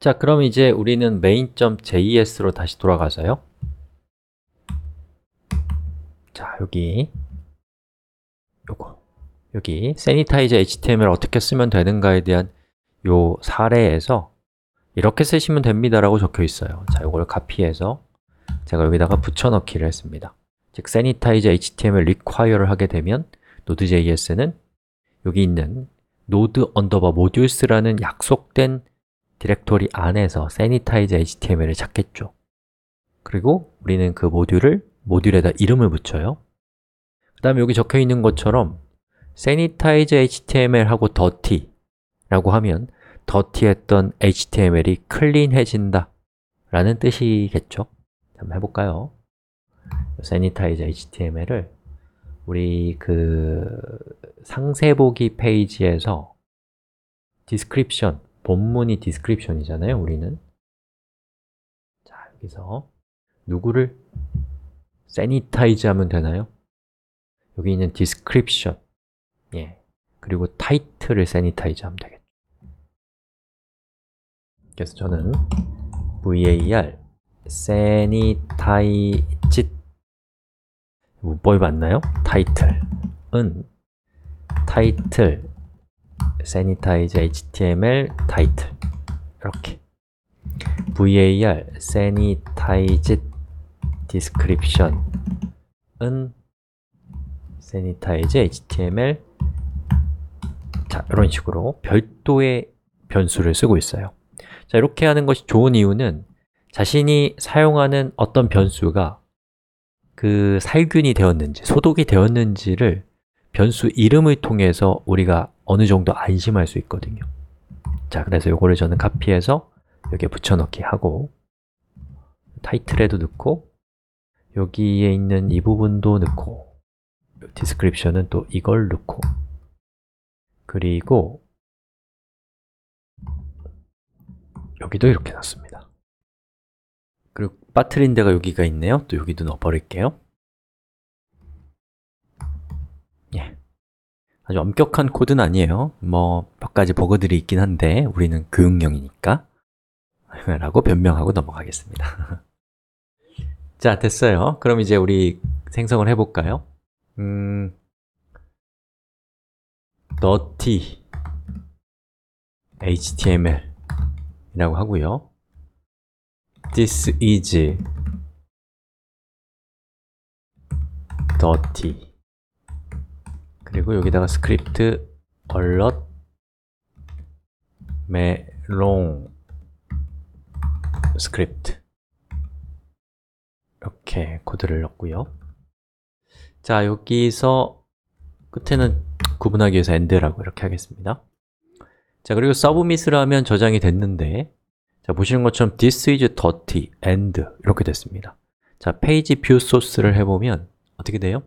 자, 그럼 이제 우리는 main.js로 다시 돌아가서요. 자, 여기 요거 여기 sanitize html 을 어떻게 쓰면 되는가에 대한 요 사례에서 이렇게 쓰시면 됩니다라고 적혀 있어요. 자, 이걸 카피해서 제가 여기다가 붙여넣기를 했습니다. 즉 sanitize html require를 하게 되면 node.js는 여기 있는 node u n d modules 라는 약속된 디렉토리 안에서 sanitize html을 찾겠죠 그리고 우리는 그 모듈을 모듈에다 이름을 붙여요 그 다음에 여기 적혀 있는 것처럼 sanitize html하고 dirty 라고 하면 dirty 했던 html이 클린해진다 라는 뜻이겠죠 한번 해볼까요? sanitize html을 우리 그 상세 보기 페이지에서 description 본문이 디스크립션이잖아요, 우리는. 자, 여기서 누구를 세니타이즈 하면 되나요? 여기 있는 디스크립션 예. 그리고 타이틀을 세니타이즈 하면 되겠죠 그래서 저는 var sanitize 문법이 맞나요? 타이틀은 타이틀 sanitize html title 이렇게 var sanitize description은 sanitize html 자, 이런 식으로 별도의 변수를 쓰고 있어요 자, 이렇게 하는 것이 좋은 이유는 자신이 사용하는 어떤 변수가 그 살균이 되었는지, 소독이 되었는지를 변수 이름을 통해서 우리가 어느 정도 안심할 수 있거든요 자, 그래서 이거를 저는 카피해서 여기에 붙여넣기 하고 타이틀에도 넣고 여기에 있는 이 부분도 넣고 디스크립션은 또 이걸 넣고 그리고 여기도 이렇게 넣습니다 그리고 빠트린 데가 여기가 있네요 또 여기도 넣어버릴게요 아주 엄격한 코드는 아니에요. 뭐, 몇 가지 버그들이 있긴 한데, 우리는 교육용이니까. 라고 변명하고 넘어가겠습니다. 자, 됐어요. 그럼 이제 우리 생성을 해볼까요? 음, dirty html 이라고 하고요. this is dirty 그리고 여기다가 스크립트 alert melon 스크립트 이렇게 코드를 넣고요 자 여기서 끝에는 구분하기 위해서 end라고 이렇게 하겠습니다 자 그리고 s u 서브밋을 하면 저장이 됐는데 자 보시는 것처럼 this is dirty, end 이렇게 됐습니다 자 page 페이지 뷰 소스를 해보면 어떻게 돼요?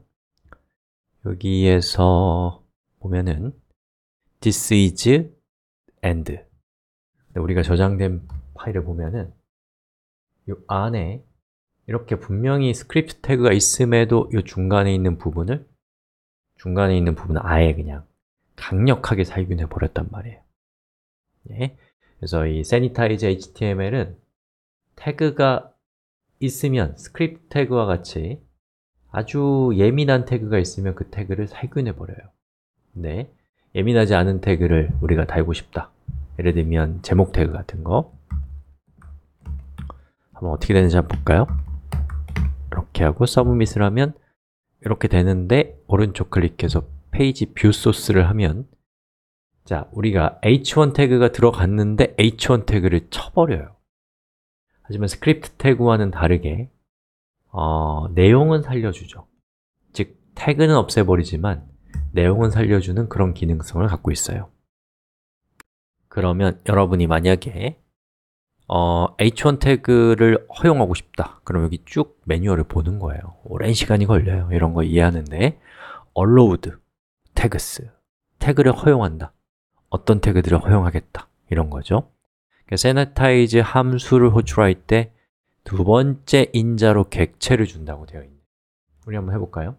여기에서 보면은 this is e n d 우리가 저장된 파일을 보면은 이 안에 이렇게 분명히 스크립트 태그가 있음에도 이 중간에 있는 부분을 중간에 있는 부분을 아예 그냥 강력하게 살균해 버렸단 말이에요 예? 그래서 이 sanitize html은 태그가 있으면 스크립트 태그와 같이 아주 예민한 태그가 있으면 그 태그를 살균해 버려요 네, 예민하지 않은 태그를 우리가 달고 싶다 예를 들면 제목 태그 같은 거 한번 어떻게 되는지 한번 볼까요? 이렇게 하고 서브밋을 하면 이렇게 되는데 오른쪽 클릭해서 페이지 뷰 소스를 하면 자, 우리가 h1 태그가 들어갔는데 h1 태그를 쳐버려요 하지만 스크립트 태그와는 다르게 어, 내용은 살려주죠 즉, 태그는 없애버리지만 내용은 살려주는 그런 기능성을 갖고 있어요 그러면 여러분이 만약에 어, h1 태그를 허용하고 싶다 그럼 여기 쭉 매뉴얼을 보는 거예요 오랜 시간이 걸려요 이런 거 이해하는데 allowed, tags 태그를 허용한다 어떤 태그들을 허용하겠다 이런 거죠 그러니까 sanitize 함수를 호출할 때두 번째 인자로 객체를 준다고 되어 있네요 우리 한번 해볼까요?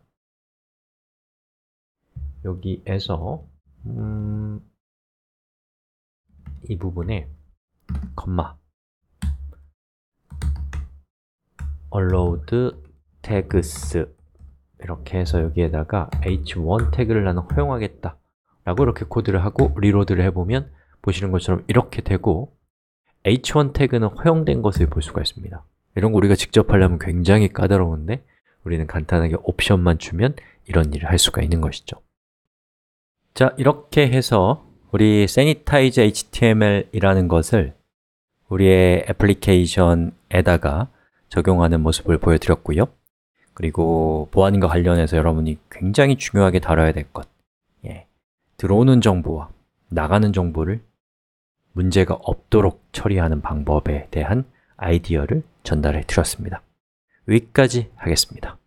여기에서 음, 이 부분에 컴마 allowed tags 이렇게 해서 여기에다가 h1 태그를 나는 허용하겠다 라고 이렇게 코드를 하고 리로드를 해보면 보시는 것처럼 이렇게 되고 h1 태그는 허용된 것을 볼 수가 있습니다 이런 거 우리가 직접 하려면 굉장히 까다로운데 우리는 간단하게 옵션만 주면 이런 일을 할 수가 있는 것이죠 자, 이렇게 해서 우리 sanitize.html이라는 것을 우리의 애플리케이션에다가 적용하는 모습을 보여드렸고요 그리고 보안과 관련해서 여러분이 굉장히 중요하게 다뤄야 될것 예. 들어오는 정보와 나가는 정보를 문제가 없도록 처리하는 방법에 대한 아이디어를 전달해 드렸습니다. 여기까지 하겠습니다.